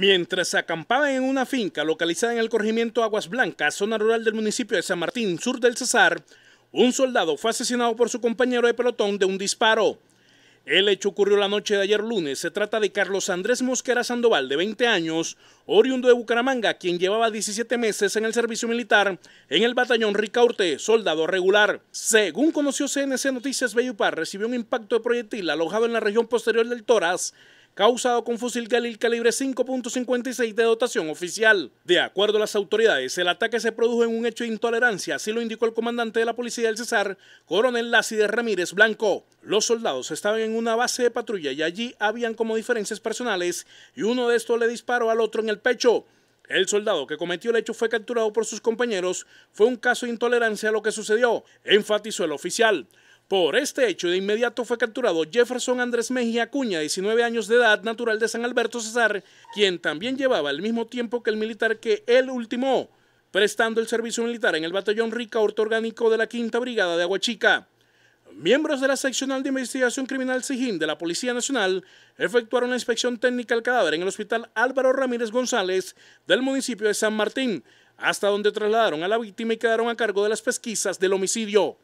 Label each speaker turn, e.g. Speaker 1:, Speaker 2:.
Speaker 1: Mientras acampaban en una finca localizada en el corregimiento Aguas Blancas, zona rural del municipio de San Martín, sur del Cesar, un soldado fue asesinado por su compañero de pelotón de un disparo. El hecho ocurrió la noche de ayer lunes. Se trata de Carlos Andrés Mosquera Sandoval, de 20 años, oriundo de Bucaramanga, quien llevaba 17 meses en el servicio militar en el batallón Ricaurte, soldado regular. Según conoció CNC Noticias, Bellupar recibió un impacto de proyectil alojado en la región posterior del tórax causado con fusil Galil calibre 5.56 de dotación oficial. De acuerdo a las autoridades, el ataque se produjo en un hecho de intolerancia, así lo indicó el comandante de la policía del Cesar, coronel Lázquez Ramírez Blanco. Los soldados estaban en una base de patrulla y allí habían como diferencias personales y uno de estos le disparó al otro en el pecho. El soldado que cometió el hecho fue capturado por sus compañeros. Fue un caso de intolerancia a lo que sucedió, enfatizó el oficial. Por este hecho, de inmediato fue capturado Jefferson Andrés Mejía Acuña, 19 años de edad, natural de San Alberto Cesar, quien también llevaba el mismo tiempo que el militar que él ultimó, prestando el servicio militar en el batallón Rica Horto Orgánico de la Quinta Brigada de Aguachica. Miembros de la Seccional de Investigación Criminal Sijín de la Policía Nacional efectuaron la inspección técnica al cadáver en el Hospital Álvaro Ramírez González del municipio de San Martín, hasta donde trasladaron a la víctima y quedaron a cargo de las pesquisas del homicidio.